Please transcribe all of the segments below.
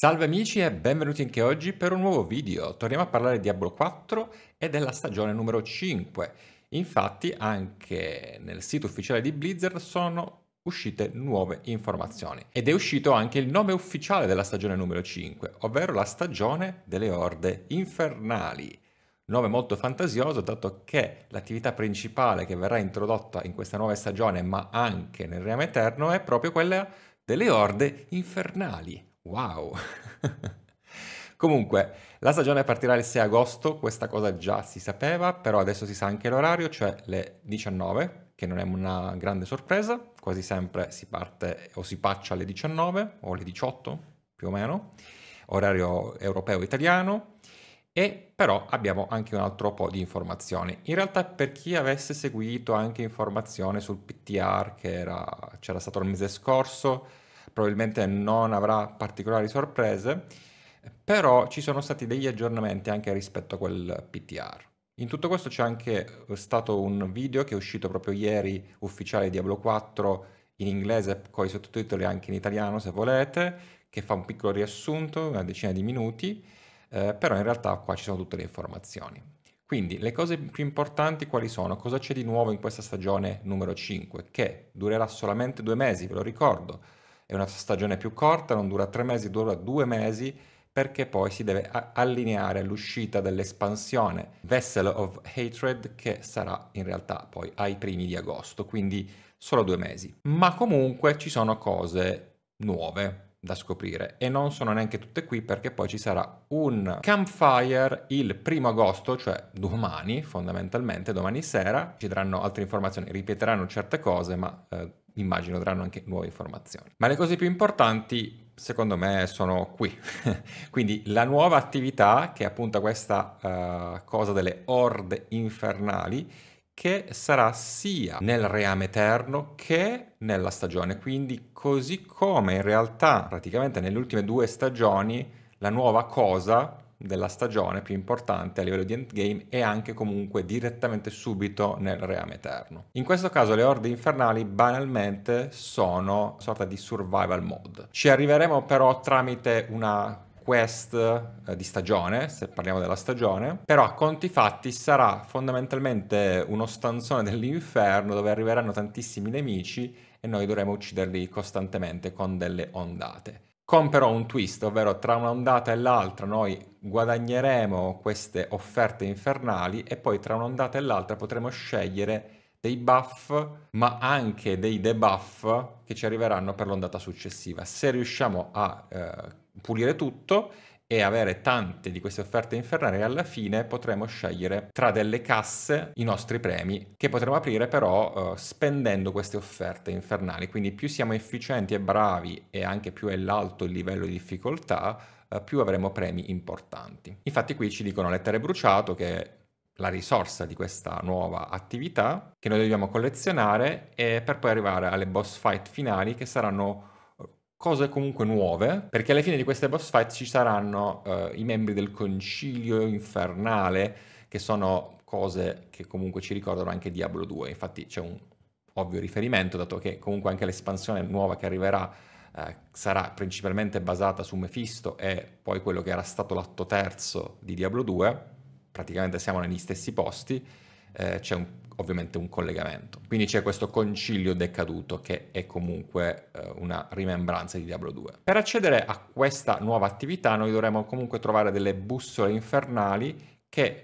Salve amici e benvenuti anche oggi per un nuovo video. Torniamo a parlare di Diablo 4 e della stagione numero 5. Infatti anche nel sito ufficiale di Blizzard sono uscite nuove informazioni ed è uscito anche il nome ufficiale della stagione numero 5, ovvero la stagione delle orde infernali. Nome molto fantasioso dato che l'attività principale che verrà introdotta in questa nuova stagione ma anche nel Reame Eterno è proprio quella delle orde infernali Wow! Comunque, la stagione partirà il 6 agosto, questa cosa già si sapeva, però adesso si sa anche l'orario, cioè le 19, che non è una grande sorpresa, quasi sempre si parte o si paccia alle 19 o alle 18 più o meno, orario europeo italiano, e però abbiamo anche un altro po' di informazioni. In realtà per chi avesse seguito anche informazione sul PTR che c'era stato il mese scorso, probabilmente non avrà particolari sorprese, però ci sono stati degli aggiornamenti anche rispetto a quel PTR. In tutto questo c'è anche eh, stato un video che è uscito proprio ieri, ufficiale Diablo 4, in inglese con i sottotitoli anche in italiano se volete, che fa un piccolo riassunto, una decina di minuti, eh, però in realtà qua ci sono tutte le informazioni. Quindi le cose più importanti quali sono? Cosa c'è di nuovo in questa stagione numero 5? Che durerà solamente due mesi, ve lo ricordo, è una stagione più corta, non dura tre mesi, dura due mesi perché poi si deve allineare all'uscita dell'espansione Vessel of Hatred che sarà in realtà poi ai primi di agosto, quindi solo due mesi. Ma comunque ci sono cose nuove da scoprire e non sono neanche tutte qui perché poi ci sarà un campfire il primo agosto, cioè domani fondamentalmente, domani sera, ci daranno altre informazioni, ripeteranno certe cose ma... Eh, immagino daranno anche nuove informazioni. Ma le cose più importanti secondo me sono qui. Quindi la nuova attività che è appunto questa uh, cosa delle orde infernali che sarà sia nel reame eterno che nella stagione. Quindi così come in realtà praticamente nelle ultime due stagioni la nuova cosa della stagione più importante a livello di endgame e anche comunque direttamente subito nel reame eterno. In questo caso le orde infernali banalmente sono una sorta di survival mode. Ci arriveremo però tramite una quest eh, di stagione, se parliamo della stagione, però a conti fatti sarà fondamentalmente uno stanzone dell'inferno dove arriveranno tantissimi nemici e noi dovremo ucciderli costantemente con delle ondate. Con però un twist, ovvero tra una ondata e l'altra noi guadagneremo queste offerte infernali e poi tra un'ondata e l'altra potremo scegliere dei buff ma anche dei debuff che ci arriveranno per l'ondata successiva. Se riusciamo a eh, pulire tutto e avere tante di queste offerte infernali alla fine potremo scegliere tra delle casse i nostri premi che potremo aprire però eh, spendendo queste offerte infernali quindi più siamo efficienti e bravi e anche più è l'alto il livello di difficoltà eh, più avremo premi importanti. Infatti qui ci dicono lettere bruciato che la risorsa di questa nuova attività che noi dobbiamo collezionare e per poi arrivare alle boss fight finali che saranno eh, cose comunque nuove, perché alla fine di queste boss fight ci saranno eh, i membri del concilio infernale, che sono cose che comunque ci ricordano anche Diablo 2, infatti c'è un ovvio riferimento, dato che comunque anche l'espansione nuova che arriverà eh, sarà principalmente basata su Mephisto e poi quello che era stato l'atto terzo di Diablo 2, praticamente siamo negli stessi posti, eh, c'è un, ovviamente un collegamento. Quindi c'è questo concilio decaduto che è comunque eh, una rimembranza di Diablo 2. Per accedere a questa nuova attività noi dovremo comunque trovare delle bussole infernali che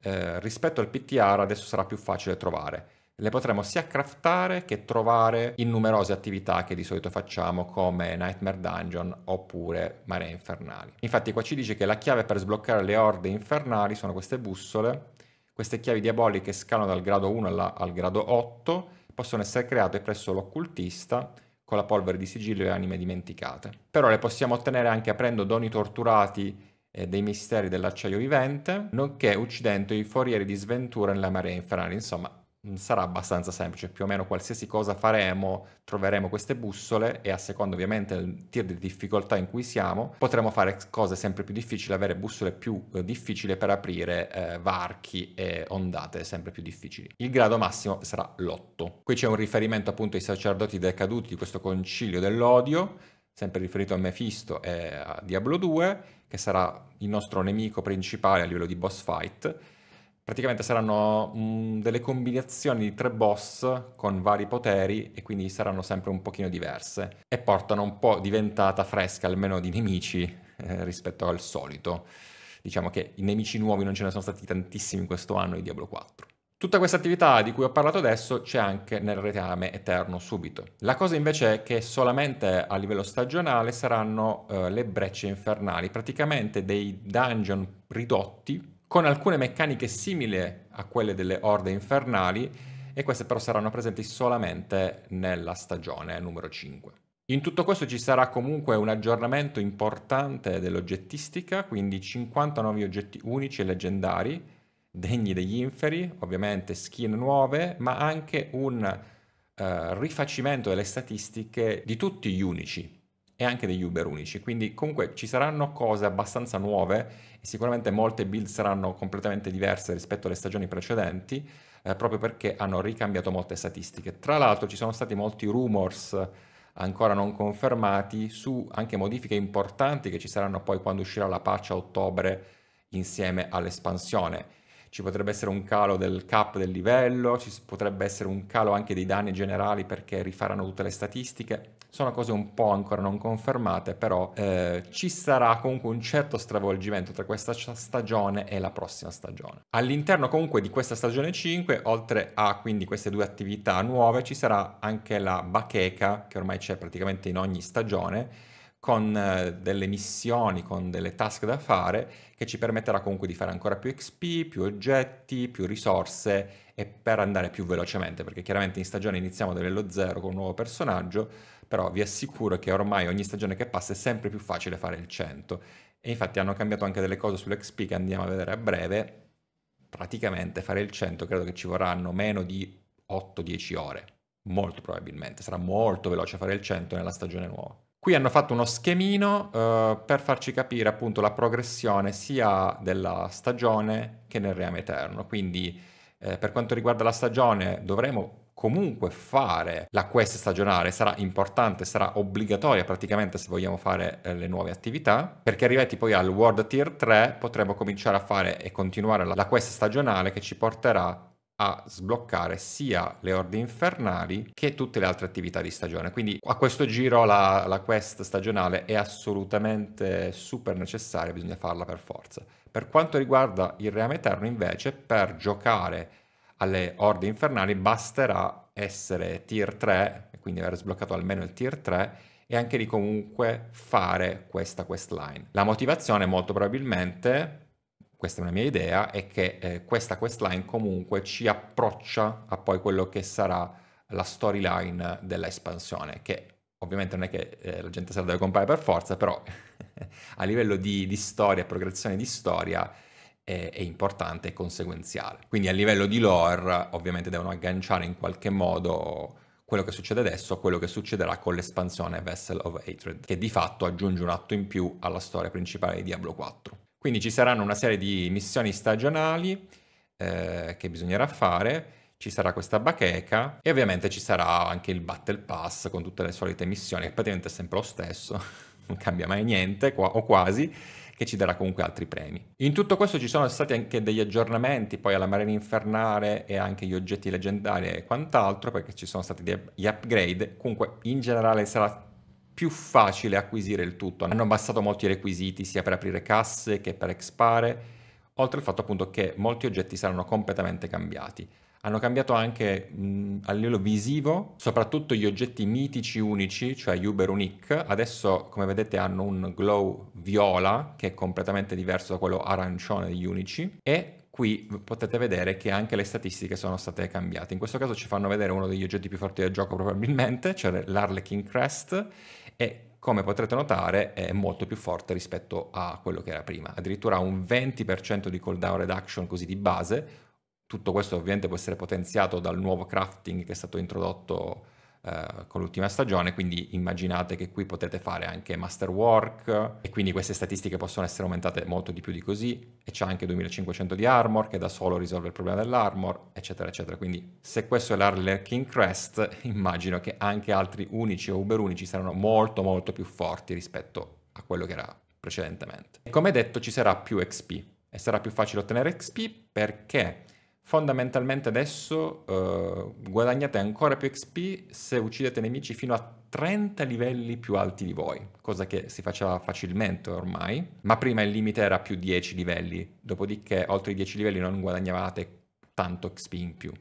eh, rispetto al PTR adesso sarà più facile trovare. Le potremo sia craftare che trovare in numerose attività che di solito facciamo come Nightmare Dungeon oppure Mare Infernali. Infatti qua ci dice che la chiave per sbloccare le orde infernali sono queste bussole, queste chiavi diaboliche scalano dal grado 1 alla, al grado 8, possono essere create presso l'occultista con la polvere di sigillo e anime dimenticate. Però le possiamo ottenere anche aprendo doni torturati dei misteri dell'acciaio vivente, nonché uccidendo i forieri di sventura nella marea infernale. Insomma, Mm, sarà abbastanza semplice, più o meno qualsiasi cosa faremo troveremo queste bussole e a seconda ovviamente del tier di difficoltà in cui siamo potremo fare cose sempre più difficili, avere bussole più eh, difficili per aprire eh, varchi e ondate sempre più difficili. Il grado massimo sarà l'8. Qui c'è un riferimento appunto ai sacerdoti decaduti di questo concilio dell'odio, sempre riferito a Mephisto e a Diablo 2, che sarà il nostro nemico principale a livello di boss fight praticamente saranno mh, mm, delle combinazioni di tre boss con vari poteri e quindi saranno sempre un pochino diverse e portano un po' diventata fresca almeno di nemici eh, rispetto al solito. Diciamo che i nemici nuovi non ce ne sono stati tantissimi questo anno di Diablo 4. Tutta questa attività di cui ho parlato adesso c'è anche nel reame eterno subito. La cosa invece è che solamente a livello stagionale saranno eh, le brecce infernali, praticamente dei dungeon ridotti con alcune meccaniche simili a quelle delle orde infernali, e queste però saranno presenti solamente nella stagione numero 5. In tutto questo ci sarà comunque un aggiornamento importante dell'oggettistica, quindi 50 nuovi oggetti unici e leggendari, degni degli inferi, ovviamente skin nuove, ma anche un eh, rifacimento delle statistiche di tutti gli unici, e anche degli Uber unici. Quindi comunque ci saranno cose abbastanza nuove e sicuramente molte build saranno completamente diverse rispetto alle stagioni precedenti, eh, proprio perché hanno ricambiato molte statistiche. Tra l'altro ci sono stati molti rumors ancora non confermati su anche modifiche importanti che ci saranno poi quando uscirà la patch a ottobre insieme all'espansione ci potrebbe essere un calo del cap del livello, ci potrebbe essere un calo anche dei danni generali perché rifaranno tutte le statistiche. Sono cose un po' ancora non confermate, però eh, ci sarà comunque un certo stravolgimento tra questa stagione e la prossima stagione. All'interno comunque di questa stagione 5, oltre a quindi queste due attività nuove, ci sarà anche la bacheca, che ormai c'è praticamente in ogni stagione, con eh, delle missioni, con delle task da fare, che ci permetterà comunque di fare ancora più XP, più oggetti, più risorse e per andare più velocemente, perché chiaramente in stagione iniziamo da livello 0 con un nuovo personaggio, però vi assicuro che ormai ogni stagione che passa è sempre più facile fare il 100 e infatti hanno cambiato anche delle cose sull'XP che andiamo a vedere a breve, praticamente fare il 100 credo che ci vorranno meno di 8-10 ore, molto probabilmente, sarà molto veloce fare il 100 nella stagione nuova. Qui hanno fatto uno schemino uh, per farci capire appunto la progressione sia della stagione che nel reame eterno, quindi eh, per quanto riguarda la stagione dovremo comunque fare la quest stagionale, sarà importante, sarà obbligatoria praticamente se vogliamo fare eh, le nuove attività, perché arrivati poi al World Tier 3 potremo cominciare a fare e continuare la quest stagionale che ci porterà a sbloccare sia le orde infernali che tutte le altre attività di stagione. Quindi a questo giro la, la quest stagionale è assolutamente super necessaria, bisogna farla per forza. Per quanto riguarda il Reame Eterno invece, per giocare alle orde infernali basterà essere tier 3, quindi aver sbloccato almeno il tier 3 e anche di comunque fare questa quest line. La motivazione molto probabilmente, questa è una mia idea, è che eh, questa line comunque ci approccia a poi quello che sarà la storyline dell'espansione, che ovviamente non è che eh, la gente se la deve comprare per forza, però a livello di, di storia, progressione di storia, è, è importante e conseguenziale. Quindi a livello di lore ovviamente devono agganciare in qualche modo quello che succede adesso a quello che succederà con l'espansione Vessel of Hatred, che di fatto aggiunge un atto in più alla storia principale di Diablo 4. Quindi ci saranno una serie di missioni stagionali eh, che bisognerà fare, ci sarà questa bacheca e ovviamente ci sarà anche il Battle Pass con tutte le solite missioni, che praticamente è sempre lo stesso, non cambia mai niente qua, o quasi, che ci darà comunque altri premi. In tutto questo ci sono stati anche degli aggiornamenti poi alla Marina Infernale e anche gli oggetti leggendari e quant'altro perché ci sono stati degli upgrade, comunque in generale sarà più facile acquisire il tutto. Hanno abbassato molti requisiti sia per aprire casse che per expare, oltre al fatto appunto che molti oggetti saranno completamente cambiati hanno cambiato anche mh, a livello visivo, soprattutto gli oggetti mitici unici, cioè Uber Unique, adesso come vedete hanno un glow viola che è completamente diverso da quello arancione degli unici e qui potete vedere che anche le statistiche sono state cambiate. In questo caso ci fanno vedere uno degli oggetti più forti del gioco probabilmente, cioè l'Arlequin Crest e come potrete notare è molto più forte rispetto a quello che era prima, addirittura ha un 20% di cooldown reduction così di base, tutto questo ovviamente può essere potenziato dal nuovo crafting che è stato introdotto eh, con l'ultima stagione, quindi immaginate che qui potete fare anche masterwork e quindi queste statistiche possono essere aumentate molto di più di così e c'è anche 2500 di armor che da solo risolve il problema dell'armor, eccetera, eccetera. Quindi se questo è l'Arlerking Crest, immagino che anche altri unici o uber unici saranno molto molto più forti rispetto a quello che era precedentemente. E Come detto ci sarà più XP e sarà più facile ottenere XP perché Fondamentalmente adesso eh, guadagnate ancora più XP se uccidete nemici fino a 30 livelli più alti di voi, cosa che si faceva facilmente ormai, ma prima il limite era più 10 livelli, dopodiché oltre i 10 livelli non guadagnavate tanto XP in più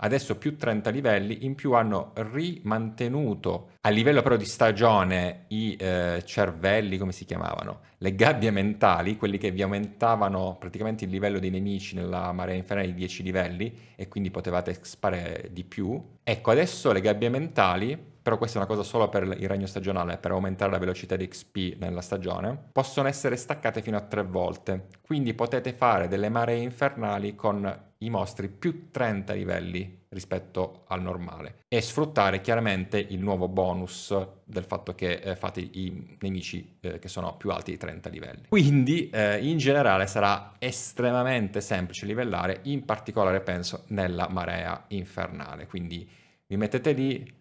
adesso più 30 livelli, in più hanno rimantenuto a livello però di stagione i eh, cervelli, come si chiamavano, le gabbie mentali, quelli che vi aumentavano praticamente il livello dei nemici nella marea infernale di 10 livelli e quindi potevate sparare di più. Ecco, adesso le gabbie mentali, però questa è una cosa solo per il regno stagionale, per aumentare la velocità di XP nella stagione, possono essere staccate fino a tre volte, quindi potete fare delle maree infernali con i mostri più 30 livelli rispetto al normale e sfruttare chiaramente il nuovo bonus del fatto che eh, fate i nemici eh, che sono più alti di 30 livelli. Quindi eh, in generale sarà estremamente semplice livellare, in particolare penso nella marea infernale, quindi vi mettete lì,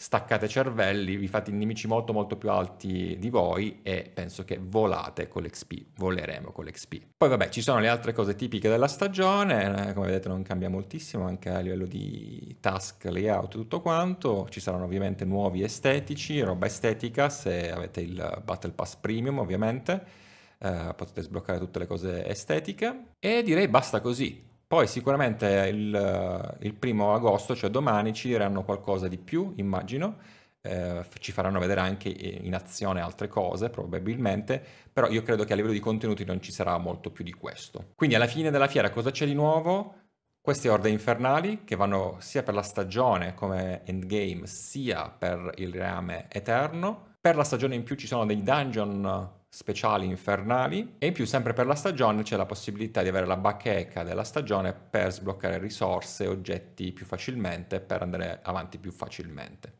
staccate cervelli, vi fate nemici molto molto più alti di voi e penso che volate con l'XP, voleremo con l'XP. Poi vabbè ci sono le altre cose tipiche della stagione, eh, come vedete non cambia moltissimo anche a livello di task, layout, tutto quanto, ci saranno ovviamente nuovi estetici, roba estetica se avete il Battle Pass Premium ovviamente. Uh, potete sbloccare tutte le cose estetiche e direi basta così poi sicuramente il, il, primo agosto, cioè domani, ci diranno qualcosa di più, immagino. Eh, ci faranno vedere anche eh, in azione altre cose, probabilmente. Però io credo che a livello di contenuti non ci sarà molto più di questo. Quindi alla fine della fiera cosa c'è di nuovo? Queste orde infernali che vanno sia per la stagione come endgame, sia per il reame eterno. Per la stagione in più ci sono dei dungeon speciali infernali e in più sempre per la stagione c'è la possibilità di avere la bacheca della stagione per sbloccare risorse e oggetti più facilmente per andare avanti più facilmente.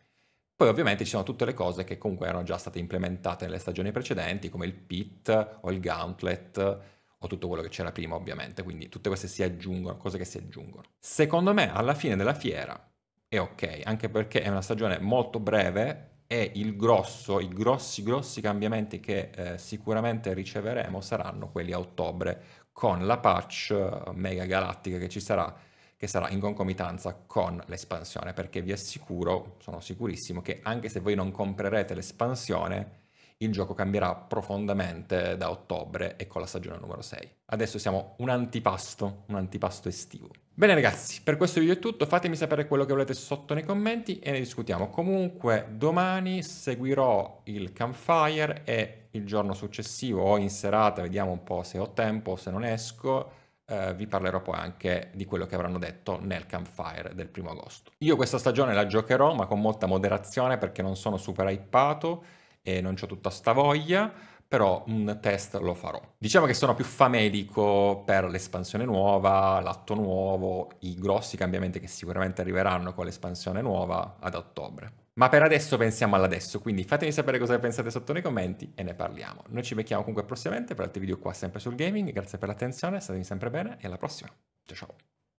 Poi ovviamente ci sono tutte le cose che comunque erano già state implementate nelle stagioni precedenti come il pit o il gauntlet o tutto quello che c'era prima ovviamente, quindi tutte queste si aggiungono, cose che si aggiungono. Secondo me alla fine della fiera è ok, anche perché è una stagione molto breve e il grosso, i grossi grossi cambiamenti che eh, sicuramente riceveremo saranno quelli a ottobre con la patch eh, mega galattica che ci sarà, che sarà in concomitanza con l'espansione, perché vi assicuro, sono sicurissimo, che anche se voi non comprerete l'espansione, il gioco cambierà profondamente da ottobre e con la stagione numero 6. Adesso siamo un antipasto, un antipasto estivo. Bene ragazzi, per questo video è tutto, fatemi sapere quello che volete sotto nei commenti e ne discutiamo. Comunque domani seguirò il campfire e il giorno successivo o in serata, vediamo un po' se ho tempo o se non esco, eh, vi parlerò poi anche di quello che avranno detto nel campfire del primo agosto. Io questa stagione la giocherò ma con molta moderazione perché non sono super hypato e non ho tutta sta voglia, però un test lo farò. Diciamo che sono più famelico per l'espansione nuova, l'atto nuovo, i grossi cambiamenti che sicuramente arriveranno con l'espansione nuova ad ottobre. Ma per adesso pensiamo all'adesso, quindi fatemi sapere cosa pensate sotto nei commenti e ne parliamo. Noi ci becchiamo comunque prossimamente per altri video qua sempre sul gaming, grazie per l'attenzione, statemi sempre bene e alla prossima. Ciao ciao!